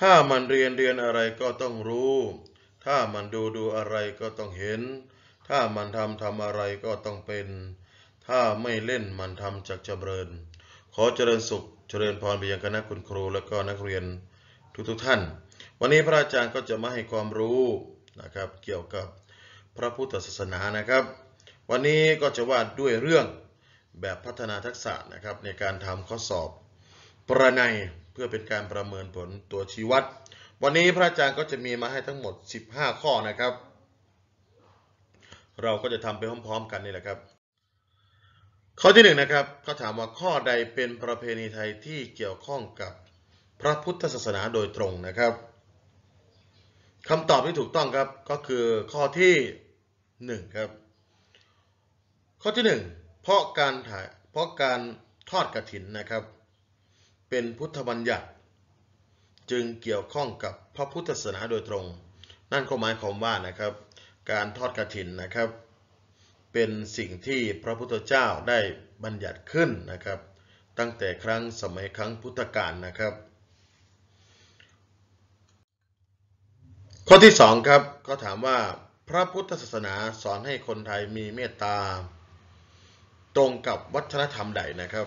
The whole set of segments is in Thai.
ถ้ามันเรียนเรียนอะไรก็ต้องรู้ ถ้ามันดูดูอะไรก็ต้องเห็น ถ้ามันทำทำอะไรก็ต้องเป็น ถ้าไม่เล่นมันทำจักจำเริญ ขอเจริญสุข เจริญพรไปยังคณะคุณครู และก็นักเรียนทุกๆทท่าน วันนี้พระอาจารย์ก็จะมาให้ความรู้นะครับ เกี่ยวกับพระพุทธศาสนานะครับ วันนี้ก็จะว่าด้วยเรื่องแบบพัฒนาทักษะนะครับ ในการทำข้อสอบ ประนัยพื่อเป็นการประเมินผลตัวชี้วัด วันนี้พระอาจารย์ก็จะมีมาให้ทั้งหมด 15 ข้อนะครับ เราก็จะทำไปพร้อมๆกันนี่แหละครับ ข้อที่1นนะครับเขาถามว่าข้อใดเป็นประเพณีไทยที่เกี่ยวข้องกับพระพุทธศาสนาโดยตรงนะครับ คำตอบที่ถูกต้องครับก็คือข้อที่ 1 ครับ ข้อที่ 1 เพราะการถ่ายเพราะการทอดกระถินนะครับเป็นพุทธบัญญัติ จึงเกี่ยวข้องกับพระพุทธศาสนาโดยตรง นั่นก็หมายความว่านะครับ การทอดกรถินนะครับ เป็นสิ่งที่พระพุทธเจ้าได้บัญญัติขึ้นนะครับ ตั้งแต่ครั้งสมัยครั้งพุทธกาลนะครับข้อที่2ครับก็ถามว่าพระพุทธศาสนาสอนให้คนไทยมีเมตตาตรงกับวัฒนธรรมใดนะครับ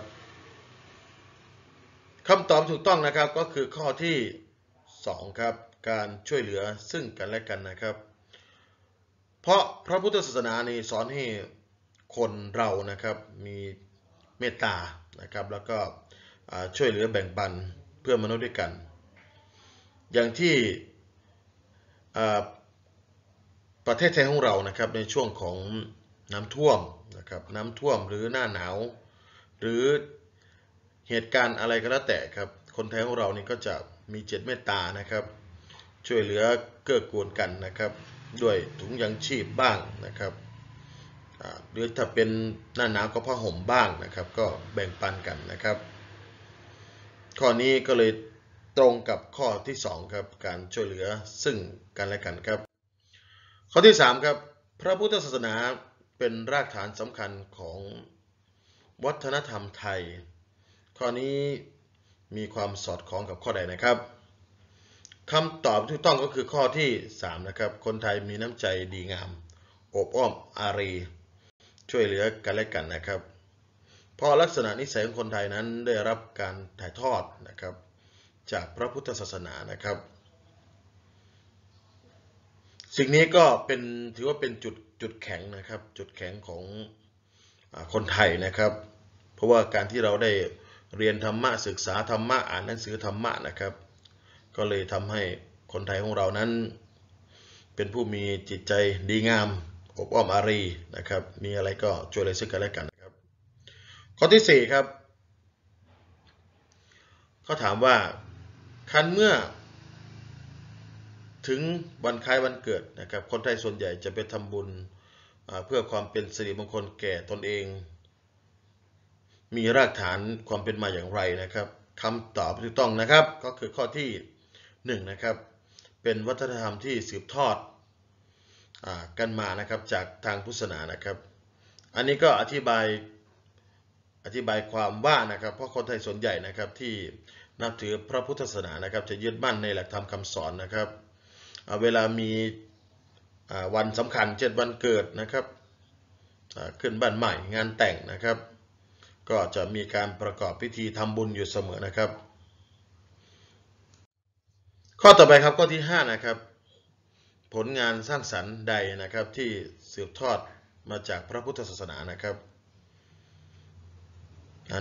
คำตอบถูกต้องนะครับก็คือข้อที่ 2 ครับ การช่วยเหลือซึ่งกันและกันนะครับ เพราะพระพุทธศาสนานี่สอนให้คนเรานะครับมีเมตตานะครับแล้วก็ช่วยเหลือแบ่งปันเพื่อมนุษย์ด้วยกัน อย่างที่ประเทศไทยของเรานะครับในช่วงของน้ำท่วมนะครับน้ำท่วมหรือหน้าหนาวหรือเหตุการณ์อะไรก็แล้วแต่ครับ คนไทยของเรานี่ก็จะมีเจตเมตตานะครับ ช่วยเหลือเกื้อกูลกันนะครับ ด้วยถุงยังชีพบ้างนะครับ หรือถ้าเป็นหน้าหนาวก็ผ้าห่มบ้างนะครับ ก็แบ่งปันกันนะครับ ข้อนี้ก็เลยตรงกับข้อที่2ครับ การช่วยเหลือซึ่งกันและกันครับ ข้อที่3ครับ พระพุทธศาสนาเป็นรากฐานสำคัญของวัฒนธรรมไทยข้อนี้มีความสอดคล้องกับข้อใดนะครับคำตอบที่ต้องก็คือข้อที่ 3 นะครับ คนไทยมีน้ำใจดีงาม อบอ้อมอารี ช่วยเหลือกันและกันนะครับเพราะลักษณะนิสัยของคนไทยนั้นได้รับการถ่ายทอดนะครับจากพระพุทธศาสนานะครับ สิ่งนี้ก็เป็นถือว่าเป็นจุดจุดแข็งนะครับ จุดแข็งของคนไทยนะครับ เพราะว่าการที่เราได้เรียนธรรมะศึกษาธรรมะอ่านหนังสือธรรมะนะครับ ก็เลยทำให้คนไทยของเรานั้น เป็นผู้มีจิตใจดีงาม อบอ้อมอารีนะครับมีอะไรก็ช่วยเหลือซึ่งกันและกันนะครับข้อที่ 4 ครับเขาถามว่า คันเมื่อถึงวันคล้ายวันเกิดนะครับ คนไทยส่วนใหญ่จะไปทำบุญเพื่อความเป็นสิริมงคลแก่ตนเองมีรากฐานความเป็นมาอย่างไรนะครับคำตอบที่ต้องนะครับก็คือข้อที่1นะครับเป็นวัฒนธรรมที่สืบทอดอกันมานะครับจากทางพุทธศาสนานะครับ อันนี้ก็อธิบายอธิบายความว่านะครับเพราะคนไทยส่วนใหญ่นะครับที่นับถือพระพุทธศาสนานะครับ จะยึดมั่นในหลักธรรมคาสอนนะครับ เวลามีวันสำคัญเช่นวันเกิดนะครับขึ้นบ้านใหม่งานแต่งนะครับก็จะมีการประกอบพิธีทำบุญอยู่เสมอนะครับ ข้อต่อไปครับข้อที่ 5 นะครับ ผลงานสร้างสรรค์ใดนะครับที่สืบทอดมาจากพระพุทธศาสนานะครับ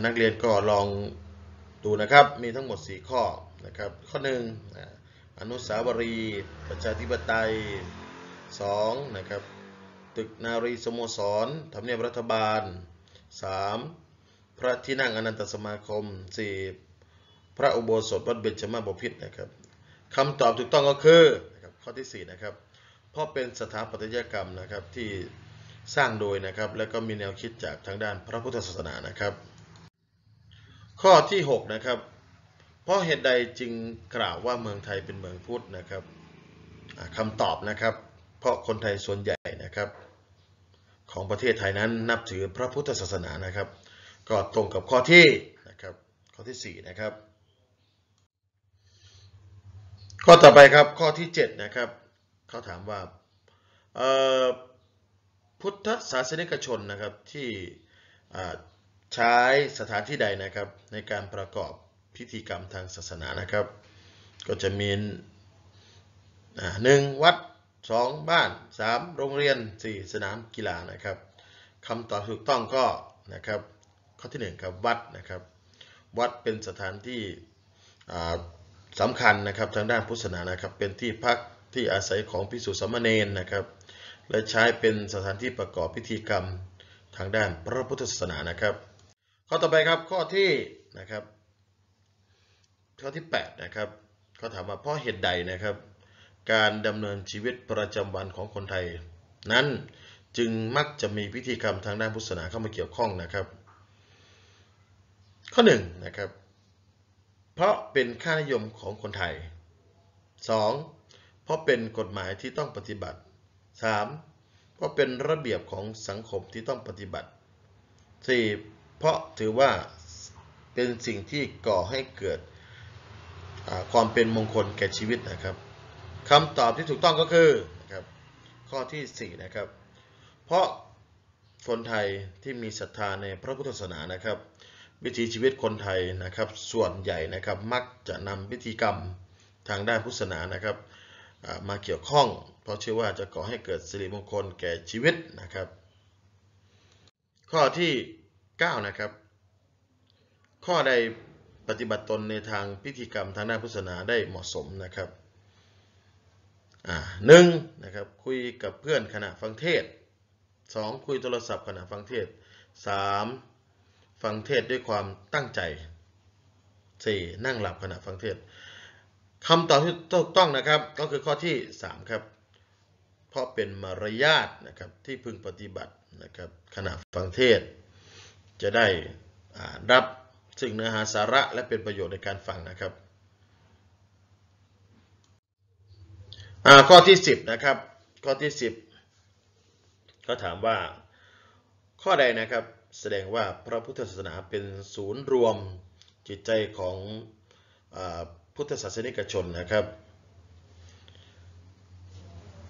นักเรียนก็ลองดูนะครับมีทั้งหมด 4 ข้อนะครับ ข้อ1อนุสาวรีย์ประชาธิปไตย 2. นะครับตึกนารีสโมสรทำเนียบรัฐบาล 3. พระที่นั่งอนันตสมาคมสี่พระอุโบสถวัดเบญจมาบพิษนะครับคำตอบถูกต้องก็คือนะครับข้อที่4นะครับเพราะเป็นสถาปัตยกรรมนะครับที่สร้างโดยนะครับ และก็มีแนวคิดจากทางด้านพระพุทธศาสนานะครับ ข้อที่6นะครับเพราะเหตุใดจึงกล่าวว่าเมืองไทยเป็นเมืองพุทธนะครับคำตอบนะครับ เพราะคนไทยส่วนใหญ่นะครับของประเทศไทยนั้นนับถือพระพุทธศาสนานะครับก็ตรงกับข้อที่นะครับข้อที่4นะครับข้อต่อไปครับข้อที่7นะครับเขาถามว่าพุทธศาสนิกชนนะครับที่ใช้สถานที่ใดนะครับ ในการประกอบพิธีกรรมทางศาสนานะครับ ก็จะมีหนึ่งวัด 2 บ้าน 3 โรงเรียน 4 สนามกีฬานะครับคำตอบถูกต้องก็นะครับข้อที่1ครับวัดนะครับวัดเป็นสถานที่สำคัญนะครับทางด้านพุทธศาสนานะครับเป็นที่พักที่อาศัยของพิสุสมณเณรนะครับและใช้เป็นสถานที่ประกอบพิธีกรรมทางด้านพระพุทธศาสนานะครับ ข้อต่อไปครับข้อที่นะครับข้อที่8นะครับเขาถามว่าเพราะเหตุใดนะครับ การดำเนินชีวิตประจำวันของคนไทย นั้นจึงมักจะมีพิธีกรรมทางด้านพุทธศาสนาเข้ามาเกี่ยวข้องนะครับข้อ1นนะครับ เพราะเป็นค่านิยมของคนไทย 2. เพราะเป็นกฎหมายที่ต้องปฏิบัติ 3. เพราะเป็นระเบียบของสังคมที่ต้องปฏิบัติ 4. เพราะถือว่าเป็นสิ่งที่ก่อให้เกิดความเป็นมงคลแก่ชีวิตนะครับคำตอบที่ถูกต้องก็คือนะครับข้อที่4นะครับ เพราะคนไทยที่มีศรัทธาในพระพุทธศาสนานะครับวิถีชีวิตคนไทยนะครับส่วนใหญ่นะครับมักจะนำพิธีกรรมทางด้านพุทธศาสนานะครับมาเกี่ยวข้อง เพราะเชื่อว่าจะก่อให้เกิดสิริมงคลแก่ชีวิตนะครับ ข้อที่9นะครับข้อใดปฏิบัติตนในทางพิธีกรรมทางด้านพุทธศาสนาได้เหมาะสมนะครับหนึ่งนะครับคุยกับเพื่อนขณะฟังเทศ 2. คุยโทรศัพท์ขณะฟังเทศ 3. ฟังเทศด้วยความตั้งใจ 4. นั่งหลับขณะฟังเทศคำตอบที่ถูกต้องนะครับก็คือข้อที่ 3 ครับ เพราะเป็นมารยาทนะครับที่พึงปฏิบัตินะครับขณะฟังเทศจะได้รับซึ่งเนื้อหาสาระและเป็นประโยชน์ในการฟังนะครับข้อที่ 10 นะครับ ข้อที่ 10ก็ถามว่าข้อใดนะครับแสดงว่าพระพุทธศาสนาเป็นศูนย์รวมจิตใจของอพุทธศาสนิกชนนะครับ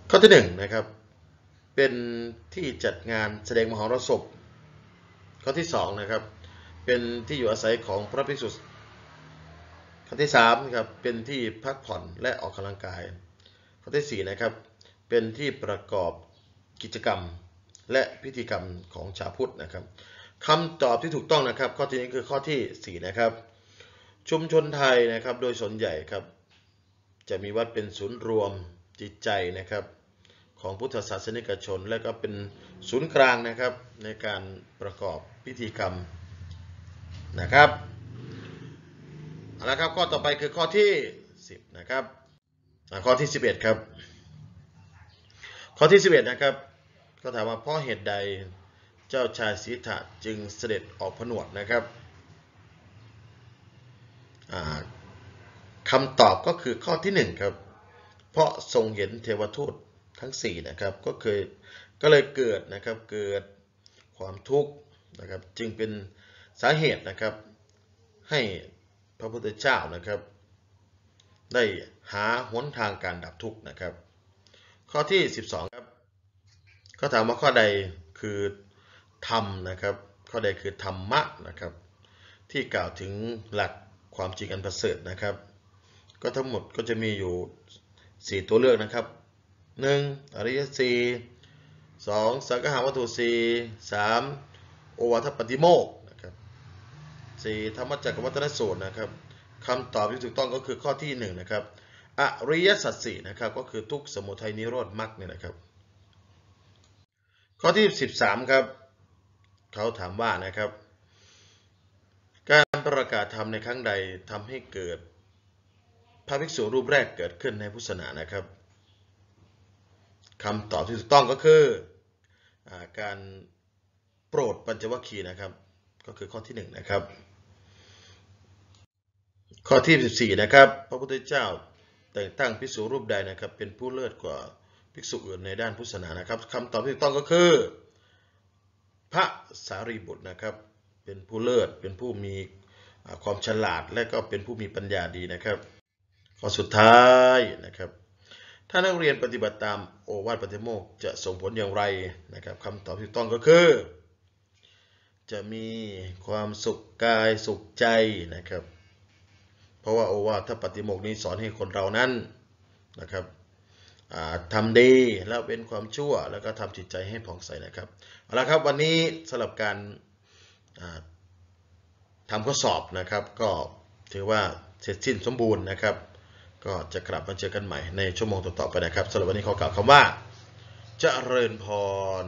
ข้อที่หนึ่งนะครับเป็นที่จัดงานแสดงมหรสพข้อที่สองนะครับเป็นที่อยู่อาศัยของพระภิกษุข้อที่สามครับเป็นที่พักผ่อนและออกกำลังกายข้อที่สี่นะครับ เป็นที่ประกอบกิจกรรมและพิธีกรรมของชาวพุทธนะครับคำตอบที่ถูกต้องนะครับ ข้อที่นี้คือข้อที่4นะครับชุมชนไทยนะครับ โดยส่วนใหญ่ครับ จะมีวัดเป็นศูนย์รวมจิตใจนะครับ ของพุทธศาสนิกชน และก็เป็นศูนย์กลางนะครับ ในการประกอบพิธีกรรมนะครับเอาละครับข้อต่อไปคือข้อที่ 10 นะครับข้อที่ 11 ครับ ข้อที่ 11 นะครับก็ถามว่าเพราะเหตุใดเจ้าชายสิทธะจึงเสด็จออกผนวดนะครับคำตอบก็คือข้อที่ 1 ครับ เพราะทรงเห็นเทวทูตทั้ง 4 นะครับ ก็เคยก็เลยเกิดนะครับเกิดความทุกข์นะครับจึงเป็นสาเหตุนะครับ ให้พระพุทธเจ้านะครับ ได้หาหนทางการดับทุกข์นะครับ ข้อที่ 12 ครับก็ถามว่าข้อใดคือธรรมนะครับข้อใดคือธรรมะนะครับที่กล่าวถึงหลักความจริงอันประเสริฐนะครับ ก็ทั้งหมดก็จะมีอยู่ 4 ตัวเลือกนะครับ 1. อริยสีสองสังฆาวัตถุสีสามโอวาทปฏิโมกนะครับสี่ธรรมจักรวัตนสูตรนะครับคำตอบที่ถูกต้องก็คือข้อที่หนึ่งนะครับอริยสัจสี่นะครับก็คือทุกสมุทัยนิโรธมรรคเนี่ยนะครับข้อที่13ครับเขาถามว่านะครับ การประกาศธรรมในครั้งใดทำให้เกิดพระภิกษุรูปแรกเกิดขึ้นในพุทธศาสนานะครับ คำตอบที่ถูกต้องก็คืออการโปรดปัญจวัคคีย์นะครับ ก็คือข้อที่1นะครับข้อที่ 14 นะครับ พระพุทธเจ้าแต่งตั้งภิกษุรูปใดนะครับ เป็นผู้เลิศกว่าภิกษุอื่นในด้านพุทธศาสนานะครับคำตอบที่ถูกต้องก็คือ พระสารีบุตรนะครับ เป็นผู้เลิศเป็นผู้มีความฉลาดและก็เป็นผู้มีปัญญาดีนะครับข้อสุดท้ายนะครับ ถ้านักเรียนปฏิบัติตามโอวาทปฏิโมกจะส่งผลอย่างไรนะครับคำตอบที่ถูกต้องก็คือ จะมีความสุขกายสุขใจนะครับ เพราะว่าโอวาทปฏิโมก นี้สอนให้คนเรานั้นนะครับทำดีแล้วเป็นความชั่ว แล้วก็ทำจิตใจให้ผ่องใสนะครับเอาละครับวันนี้สำหรับการทำข้อสอบนะครับ ก็ถือว่าเสร็จสิ้นสมบูรณ์นะครับ ก็จะกลับมาเจอกันใหม่ในชั่วโมงต่อๆไปนะครับสำหรับวันนี้ขอกล่าวคำว่าจเจริญพร